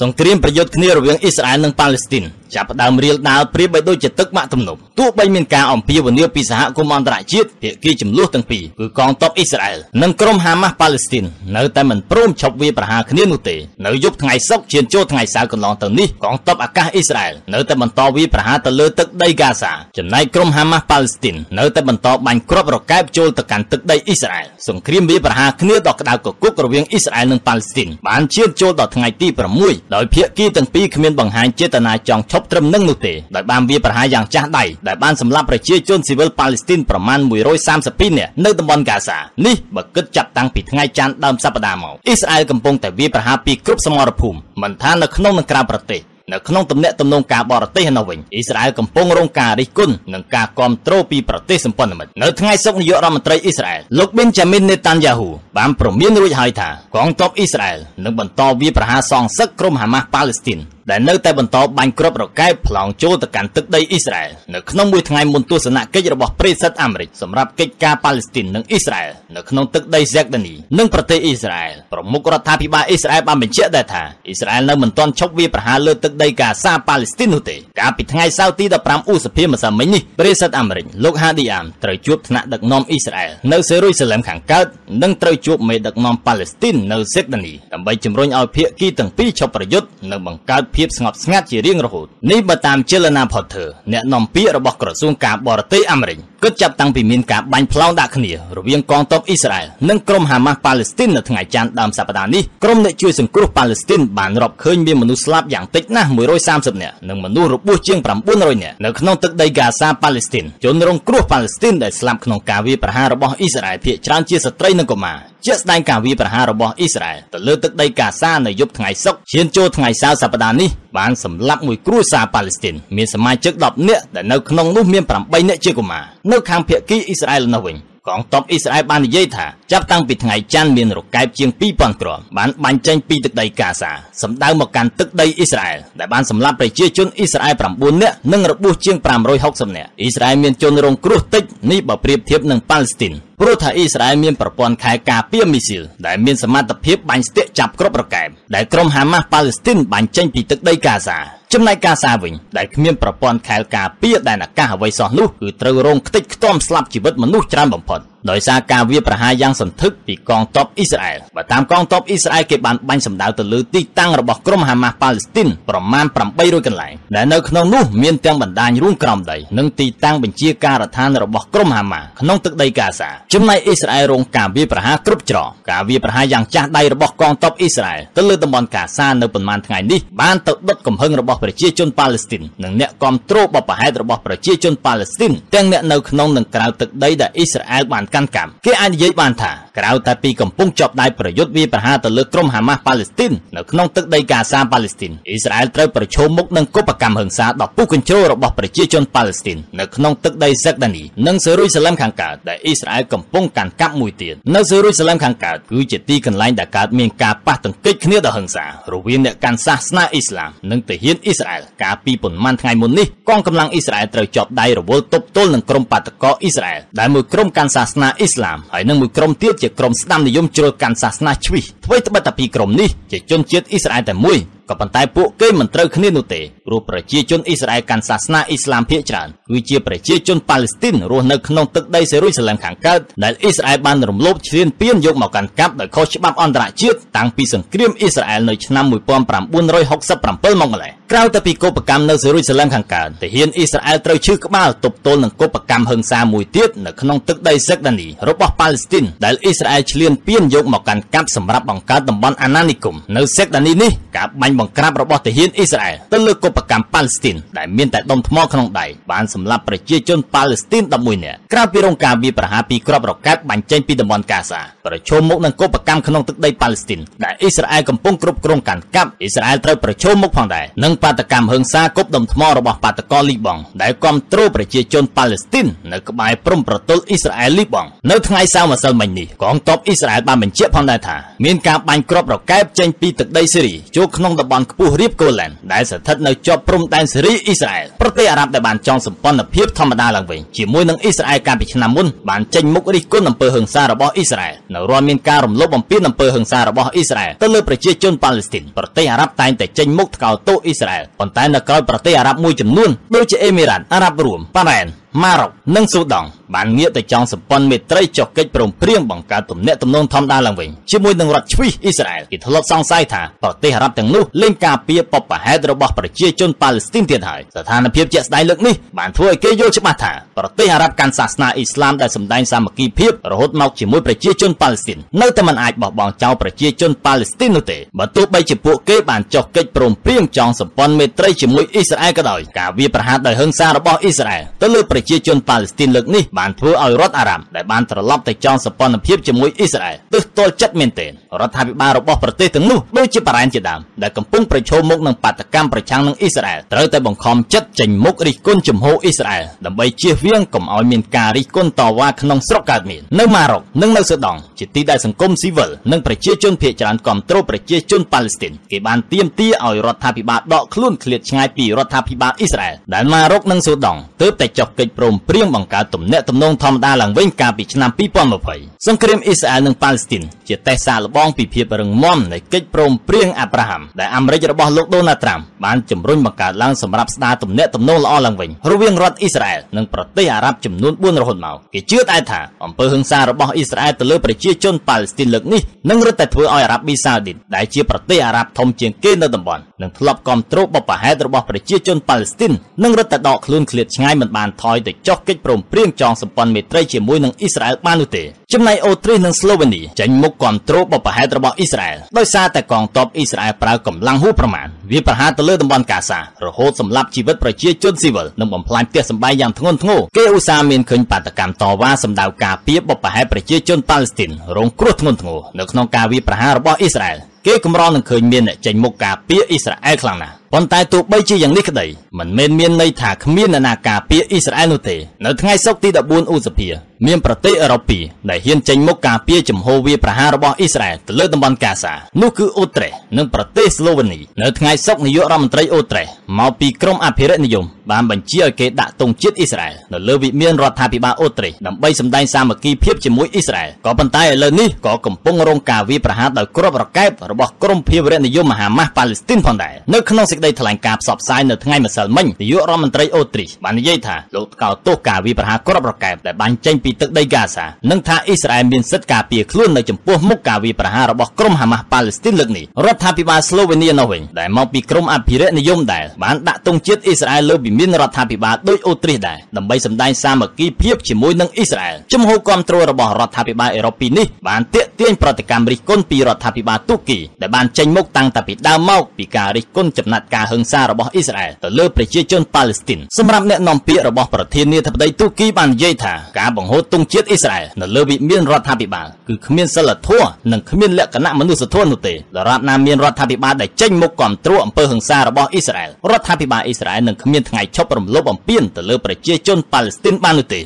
សង្គ្រាមប្រយុទ្ធគ្នារវាងអ៊ីស្រាអែលនិងប៉ាឡេស្ទីន។ចាប់ផ្ដើមរៀលដាលព្រៀបបីដូចជាទឹកបាក់ទំនប់ទោះបីមានការអំពាវនាវពីសហគមន៍អន្តរជាតិភាគីចំនួនទាំងពីរគឺកងទ័ពអ៊ីស្រាអែលនិងក្រុមហាម៉ាស់ប៉ាឡេស្ទីននៅតែមិនព្រមឈប់វាយប្រហារគ្នានោះទេនៅយប់ថ្ងៃសុក្រជាចូលថ្ងៃសៅរ៍កន្លងទៅនេះកងទ័ពអាកាសអ៊ីស្រាអែលនៅតែបន្តវាយប្រហារទៅលើទឹកដីហ្គាហ្សាចំណែកក្រុមហាម៉ាស់ប៉ាឡេស្ទីននៅតែបន្តបាញ់គ្រាប់រកែបចូលទៅកាន់ទឹកដីអ៊ីស្រាអែលសង្គ្រាមវាយប្រហារគ្នាដល់ក្តៅគគុករវាងអ៊ីស្រាអែលនិងប៉ាឡេស្ទីនបានឈានចូលដល់ថ្ងៃទី6ដោយភាគីទាំងពីរគ្មានបង្ហាញចេតនាចង់ឈប់ប់ត្រឹមនឹងនោះទេដោយបានវាប្រហារយ៉ាងចាស់ដៃដែលបានសម្លាប់ប្រជាជនស៊ីវិលប៉ាឡេស្ទីនប្រមាណ132នាក់នៅតំបន់កាហ្សានេះបើគិតចាប់តាំងពីថ្ងៃច័ន្ទដើមសប្តាហ៍មកអ៊ីស្រាអែលកំពុងតែវាប្រហារពីគ្រប់សមរភូមិមិនថានៅក្នុងនិងក្រៅប្រទេសនៅក្នុងទំនាក់ទំនងការបរទេសនោះវិញអ៊ីស្រាអែលកំពុងរងការរិះគន់និងការគ្រប់គ្រងពីប្រទេសសម្ព័ន្ធមិត្តនៅថ្ងៃសុក្រនាយករដ្ឋមន្ត្រីអ៊ីស្រាអែលលោកប៊ីនចាមីននេតាន់យ៉ាហ៊ូបានប្រមានរួចហើយថាកងទ័ពអ៊ីស្រាអែលនឹងបន្តវាប្រហារសងសឹកក្រុមហាម៉ាស់ប៉ាឡេស្ទីនដែលនៅតែបន្តបាញ់គ្រាប់រកែបប្លង់ចូលទៅកាន់ទឹកដីអ៊ីស្រាអែលនៅក្នុងមួយថ្ងៃមុនទស្សនកិច្ចរបស់ប្រេសិតអាមេរិកសម្រាប់កិច្ចការប៉ាឡេស្ទីននិងអ៊ីស្រាអែលនៅក្នុងទឹកដីសេកដានីនិងប្រទេសអ៊ីស្រាអែលប្រមុខរដ្ឋាភិបាលអ៊ីស្រាអែលបានបញ្ជាក់ដែរថាអ៊ីស្រាអែលនៅមិនទាន់ឈប់វាប្រហារលើទឹកដីកាសាប៉ាឡេស្ទីននោះទេកាលពីថ្ងៃសៅរ៍ទី15ឧសភាម្សិលមិញនេះប្រេសិតអាមេរិកលោកហាឌីអាមត្រូវជួបថ្នាក់ដឹកនាំអ៊ីស្រាអែលនៅសេរុយសាឡេមខាងកើតនិងត្រូវជួបមេដឹកនាំប៉ាឡេស្ទីននៅសេកដានីដើម្បីជំរុញឲ្យភាគីទាំងពីរឈប់ប្រយុទ្ធនិងបង្កើតភាពស្ងប់ស្ងាត់ជារៀងរហូតនេះបើតាមចលនាផុតធើអ្នកនាំពាក្យរបស់ក្រសួងការបរទេសអាមេរិកគិតចាប់តាំងពីមានការបាញ់ផ្លោងដាក់គ្នារវាងកងទ័ពអ៊ីស្រាអែលនិងក្រុមហាម៉ាស់ប៉ាឡេស្ទីននៅថ្ងៃច័ន្ទដើមសប្តាហ៍នេះក្រុមអ្នកជួយសង្គ្រោះប៉ាឡេស្ទីនបានរាប់ឃើញមានមនុស្សស្លាប់យ៉ាងតិចណាស់130នាក់និងមនុស្សរបួសជាង900នាក់នៅក្នុងទឹកដីហ្គាសាប៉ាឡេស្ទីនជនរងគ្រោះប៉ាឡេស្ទីនដែលស្លាប់ក្នុងការវាយប្រហាររបស់អ៊ីស្រាអែលភាគច្រើនជាស្ត្រីនិងកុមារជាស្ដែងការវាយប្រហាររបស់អ៊ីស្រាអែលទៅលើទឹកដីហ្គាសានៅយប់ថ្ងៃសុក្រឈានចូលថ្ងៃសៅរ៍សប្តាហ៍នេះបានសម្លាប់មួយគ្រួសារប៉ាឡេស្ទីនមានសមាជិក10នាក់ដែលនៅក្នុងនោះមាន8នាក់ជាកុមារនៅខាងភៀកគីអ៊ីស្រាអែលនោះវិញកងទ័ពអ៊ីស្រាអែលបាននិយាយថាចាប់តាំងពីថ្ងៃច័ន្ទមានរកែបជាង2000គ្រាប់បានបាញ់ចេញពីទឹកដីកាសាសម្ដៅមកកាន់ទឹកដីអ៊ីស្រាអែលដែលបានសម្លាប់ប្រជាជនអ៊ីស្រាអែល9នាក់និងរបួសជាង560នាក់អ៊ីស្រាអែលមានជនរងគ្រោះតិចនេះបើប្រៀបធៀបនឹងប៉ាឡេស្ទីនព្រោះថាអ៊ីស្រាអែលមានប្រព័ន្ធខែការពារមីស៊ីល ដែលមានសមត្ថភាពបាញ់ស្ទាក់ចាប់គ្រាប់រកែបដែលក្រុមហាម៉ាស់ប៉ាឡេស្ទីនបាញ់ចេញពីទឹកដីកាសាចំណែកការសាវិញដែលគ្មានប្រព័ន្ធខែលការពារដែនអាកាសអ្វីសោះនោះគឺត្រូវរងខ្ទេចខ្ទាំស្លាប់ជីវិតមនុស្សច្រើនបំផុតដោយសារការវាយប្រហារយ៉ាងសន្ធឹកពីកងទ័ពអ៊ីស្រាអែលបើតាមកងទ័ពអ៊ីស្រាអែលគេបានបាញ់សម្ដៅទៅលើទីតាំងរបស់ក្រុមហាម៉ាស់ប៉ាឡេស្ទីនប្រមាណ800កន្លែងដែលនៅក្នុងនោះមានទាំងបណ្ដាញរួមក្រំដីនិងទីតាំងបញ្ជាការដ្ឋានរបស់ក្រុមហាម៉ាស់ក្នុងទឹកដីកាហ្សាចំណែកអ៊ីស្រាអែលរងការវាយប្រហារគ្រប់ច្រកការវាយប្រហារយ៉ាងចាស់ដៃរបស់កងទ័ពអ៊ីស្រាអែលទៅលើតំបន់កាហ្សានៅប្រមាណថ្ងៃនេះបានទៅដុតកំហឹងរបស់ប្រជាជនប៉ាឡេស្ទីននិងអ្នកគ្រប់គ្រងបបផហេតរបស់ប្រជាជនប៉ាឡេស្ទីនទាំងអ្នកនៅក្នុងនិងក្រៅទឹកដីដែលអ៊ីស្រាអែលបានកាន់កម្មគេអាចនិយាយបានថាក្រៅតែពីកំពុងចាប់ដៃប្រយុទ្ធវាប្រហារទៅលើក្រុមហាម៉ាស់ប៉ាឡេស្ទីននៅក្នុងទឹកដីកាសាប៉ាឡេស្ទីនអ៊ីស្រាអែលត្រូវប្រឈមមុខនឹងគបកម្មហិង្សាដ៏ពុះកញ្ជោរបស់ប្រជាជនប៉ាឡេស្ទីននៅក្នុងទឹកដីសេកដានីនិងសេរុយសាឡឹមខាងកើតដែលអ៊ីស្រាអែលកំពុងកាន់កាប់មួយទៀតនៅសេរុយសាឡឹមខាងកើតគឺជាទីកន្លែងដែលកើតមានការប៉ះទង្គិចគ្នាដ៏ហិង្សារវាងអ្នកកាន់សាសនាអ៊ីស្លាមនិងទាហានអ៊ីស្រាអែលកាលពីប៉ុន្មានថ្ងៃមុននេះកងកម្លាំងអ៊ីស្រាអែលត្រូវជាប់ដៃរវល់ទប់ទល់នឹងក្រុមបាតកោអ៊ីស្រាអែលដែលមួយក្រុមកាន់សាសនានាអ៊ីស្លាមហើយនឹងមួយក្រុមទៀតជាក្រុមស្ដាំនិយមជ្រុលកាន់សាសនាជ្វិះអ្វីត្បិតតែពីក្រុមនេះជាជនជាតិអ៊ីស្រាអែលតែមួយក៏ប៉ុន្តែពួកគេមិនត្រូវគ្នានោះទេព្រោះប្រជាជនអ៊ីស្រាអែលកាន់សាសនាអ៊ីស្លាមភាគច្រើនគឺជាប្រជាជនប៉ាឡេស្ទីនរស់នៅក្នុងទឹកដីសេរីសាឡែមខាងកើតដែលអ៊ីស្រាអែលបានរំលោភឈ្លានពានយកមកកាន់កាប់ដោយខុសច្បាប់អន្តរជាតិតាំងពីសង្គ្រាមអ៊ីស្រាអែលនៅឆ្នាំ1967មកម្ល៉េះក្រៅតែពីកោបកម្មនៅសេរីសាឡែមខាងកើតទាហានអ៊ីស្រាអែលត្រូវឈឺក្បាលទប់ទល់នឹងកោបកម្មហិង្សាមួយទៀតនៅក្នុងទឹកដីសេកដានីរបស់ប៉ាឡេស្ទីនដែលអ៊ីស្រាអែលឈ្លានពានយកមកកាន់កាប់សម្រាប់បង្កើតតំបន់អាណានិគមនៅសេកដានីនេះការបាញ់បង្ក្រាបរបស់ទាហានអ៊ីស្រាអែលទៅលើកបកម្មប៉ាឡេស្ទីនដែលមានតែដុំថ្មក្នុងដៃបានសម្លាប់ប្រជាជនប៉ាឡេស្ទីន11នាក់ក្រៅពីរងការវាយប្រហារពីគ្រាប់រ៉ុកែតបាញ់ចេញពីតំបន់កាសាប្រជុំមុខនឹងកបកម្មក្នុងទឹកដីប៉ាឡេស្ទីនដែលអ៊ីស្រាអែលកំពុងគ្រប់គ្រងកាន់កាប់អ៊ីស្រាអែលត្រូវប្រជុំមុខផងដែរនិងបាតកម្មហិង្សាគប់ដុំថ្មរបស់បាតកោលីបង់ដែលគ្រប់គ្រងប្រជាជនប៉ាឡេស្ទីននៅក្បែរព្រំប្រទល់អ៊ីស្រាអែលលីបង់នៅថ្ងៃសៅរ៍ម្សិលមិញនេះកងទ័ពអ៊ីស្រាអែលបានបញ្ជាក់ផងដែរថាមានការបាញ់គ្រាប់រ៉ុកែតចេញពីទឹកដីសេរីចូលក្នុងតំបន់ខ្ពស់រៀបកូឡែនដែលស្ថិតនៅជាប់ព្រំដែនសេរីអ៊ីស្រាអែលប្រទេសអារ៉ាប់ដែលបានចងសម្ព័ន្ធភាពធម្មតាឡើងវិញជាមួយនឹងអ៊ីស្រាអែលកាលពីឆ្នាំមុនបានចេញមុខរិះគន់អំពើហិង្សារបស់អ៊ីស្រាអែលនៅរាល់មានការរំលោភបំពានអំពើហិង្សារបស់អ៊ីស្រាអែលទៅលើប្រជាជនប៉ាឡេស្ទីនប្រទេសអារ៉ាប់តែងតែចេញមុខថ្កោលទោសអ៊ីស្រាអែលប៉ុន្តែនៅក្រៅប្រទេសអារ៉ាប់មួយចំនួនដូចជាអេមីរ៉ាតអារ៉ាប់រួមប៉ារ៉ែនម៉ារ៉ុកនិងស៊ូដង់បានងាកទៅចងសម្ព័ន្ធមេត្រីចុះកិច្ចព្រមព្រៀងបង្កើតទំនាក់ទំនងធម្មតាឡើងវិញជាមួយនឹងរដ្ឋឈ្វីសអ៊ីស្រាអែលគេធ្លាប់សង្ស័យថាប្រទេសអារ៉ាប់ទាំងនោះលែងការពារបបប្រហែតរបស់ប្រជាជនប៉ាឡេស្ទីនទៀតហើយស្ថានភាពជាក់ស្ដែងលើកនេះបានធ្វើឲ្យគេយល់ច្បាស់ថាប្រទេសអារ៉ាប់កាន់សាសនាអ៊ីស្លាមដែលសម្ដែងសាមគ្គីភាពរហូតមកជាមួយប្រជាជនប៉ាឡេស្ទីននៅតែមិនអាចបោះបង់ចោលប្រជាជនប៉ាឡេស្ទីននោះទេបើទោះបីជាពួកគេបានចុះកិច្ចព្រមព្រៀងចងសម្ព័ន្ធមេត្រីជាមួយអ៊ីស្រាអែលក៏ដោយការវាយប្រហារដោយហិង្សារបស់អ៊ីស្រាអែលទៅលើប្រប្រជាជនប៉ាឡេស្ទីនលើកនេះបានធ្វើឲ្យរដ្ឋអារ៉ាប់ដែលបានត្រឡប់ទៅចងសម្ព័ន្ធភាពជាមួយអ៊ីស្រាអែលទើសទាល់ចិត្តមែនទែនរដ្ឋាភិបាលរបស់ប្រទេសទាំងនោះដូចជាបារាំងជាដើមដែលកំពុងប្រឈមមុខនឹងបាតកម្មប្រឆាំងនឹងអ៊ីស្រាអែលត្រូវតែបង្ខំចិត្តចេញមុខរិះគន់ជំហរអ៊ីស្រាអែលដើម្បីជៀសវាងកុំឲ្យមានការរិះគន់តវ៉ាក្នុងស្រុកកើតមាននៅម៉ារ៉ុកនិងនៅសូដង់ជាទីដែលសង្គមស៊ីវិលនិងប្រជាជនភៀសច្រើនគាំទ្រប្រជាជនប៉ាឡេស្ទីនគេបានទាមទារឲ្យរដ្ឋាភិបាលដកខ្លួនឃ្លាតឆ្ងាយពីរដ្ឋាភិបាលអ៊ីស្រាអែលដែលម៉ារ៉ុកនិងសូដង់ទើបតែចុះកិច្ចព្រមព្រៀងបង្កើតទំនាក់ទំនងធម្មតាឡើងវិញកាលពីឆ្នាំ2020សង្គ្រាមអ៊ីស្រាអែលនិងប៉ាឡេស្ទីនជាតេសាលបងពីភាពរឹងមាំនៃកិច្ចព្រមព្រៀងអាប់រ៉ាហាំដែលអាមេរិករបស់លោកដូណាល់ត្រាំបានជំរុញបង្កើតឡើងសម្រាប់ស្ដារទំនាក់ទំនងល្អឡើងវិញរវាងរដ្ឋអ៊ីស្រាអែលនិងប្រទេសអារ៉ាប់ចំនួន4រហូតមកគេជឿតែថាអំពើហិង្សារបស់អ៊ីស្រាអែលទៅលើប្រជាប្រជាជនប៉ាឡេស្ទីនលើកនេះនឹងរឹតតែធ្វើឲ្យអារ៉ាប៊ីសាអូឌីតដែលជាប្រទេសអារ៉ាប់ធំជាងគេនៅតំបន់និងធ្លាប់គ្រប់គ្រងបបផហេតរបស់ប្រជាជនប៉ាឡេស្ទីននិងរត់តែដកខ្លួនឃ្លាតឆ្ងាយមិនបានថយទៅចុះកិច្ចព្រមព្រៀងចងសម្ព័ន្ធមេត្រីជាមួយនឹងអ៊ីស្រាអែលបាននោះទេចំណែកអូទ្រីសនិងស្លូវេនីចេញមុខគ្រប់គ្រងបបផហេតរបស់អ៊ីស្រាអែលដោយសារតែកងទ័ពអ៊ីស្រាអែលប្រើកម្លាំងហួសប្រមាណវាប្រហារទៅលើតំបន់កាសារហូតសម្លាប់ជីវិតប្រជាជនស៊ីវិលនិងបំផ្លាញផ្ទះសម្បែងយ៉ាងធ្ងន់ធ្ងរគេឧស្សាហ៍មានឃើញបាតកម្មតវ៉ាសម្ដៅការពីបបផហេតប្រជាជនប៉ាឡេស្ទីនរងគ្រោះធ្ងន់ធ្ងរនៅក្នុងការវាយប្រហាររបស់អ៊ីស្រាអែលគេកម្រនឹងឃើញមានអ្នកចេញមុខការពារអ៊ីស្រាអែលខ្លាំងណាស់ប៉ុន្តែទោះបីជាយ៉ាងនេះក្តីមិនមែនមានន័យថាគ្មានអ្នកណាការពារអ៊ីស្រាអែលនោះទេនៅថ្ងៃសុក្រទី14ឧសភាមានប្រទេសអឺរ៉ុបពីរដែលហ៊ានចេញមុខការពារជំហរវាប្រហាររបស់អ៊ីស្រាអែលទៅលើតំបន់កាហ្សានោះគឺអូត្រេសនិងប្រទេសស្លូវេនីនៅថ្ងៃសុក្រនាយករដ្ឋមន្ត្រីអូត្រេសមកពីក្រមអភិរក្សនិយមបានបញ្ជាឲ្យគេដាក់ទង់ជាតិអ៊ីស្រាអែលនៅលើវិមានរដ្ឋាភិបាលអូត្រេសដើម្បីសម្ដែងសាមគ្គីភាពជាមួយអ៊ីស្រាអែលក៏ប៉ុន្តែឥឡូវនេះក៏កំពុងរងការវាយប្រហារដោយគ្រាប់រកែបរបស់ក្រមភៀវរៈនិយមមហាម៉ាស់ប៉ាឡេស្ទីនផងដែរនៅក្នុងសេចក្តីថ្លែងការណ៍ផ្សព្វផ្សាយនៅថ្ងៃម្សិលមិញនាយករដ្ឋមន្ត្រីអូទ្រីសបាននិយាយថាលោកថ្កោលទោសការវាយប្រហារគ្រាប់រកែបដែលបានចេញពីទឹកដីហ្គាហ្សានិងថាអ៊ីស្រាអែលមានសិទ្ធិការពារខ្លួននៅចំពោះមុខការវាយប្រហាររបស់ក្រុមហាម៉ាស់ប៉ាឡេស្ទីនលើកនេះរដ្ឋាភិបាលស្លូវេនីនោះវិញដែលមកពីក្រុមអភិរក្សនិយមដែលបានដាក់ទង់ជាតិអ៊ីស្រាអែលលើវិមានរដ្ឋាភិបាលដោយអូទ្រីសដែរដើម្បីសម្ដែងសាមគ្គីភាពជាមួយនឹងអ៊ីស្រាអែលជំហរគ្រប់គ្រងរបស់រដ្ឋាភិបាលអឺរ៉ុបពីនេះបានទាក់ទាញប្រតិកម្មរិះគន់ពីរដ្ឋាភិបាលទូគីដែលបានចេញមុខតាំងតែពីដើមមកពីការរិះគន់ចំណាត់ការហិង្សារបស់អ៊ីស្រាអែលទៅលើប្រជាជនប៉ាឡេស្ទីនសម្រាប់អ្នកនាំពាក្យរបស់ប្រធានាធិបតីទូគីបាននិយាយថាការបង្ហូតទង់ជាតិអ៊ីស្រាអែលនៅលើវិមានរដ្ឋាភិបាលគឺគ្មានសិលធម៌និងគ្មានលក្ខណៈមនុស្សធម៌នោះទេដរាបណាមានរដ្ឋាភិបាលដែលចេញមុខគ្រប់គ្រងអំពើហិង្សារបស់អ៊ីស្រាអែលរដ្ឋាភិបាលអ៊ីស្រាអែលនឹងគ្មានថ្ងៃឈប់រំលោភបំពានទៅលើប្រជាជនប៉ាឡេស្ទីនបាននោះទេ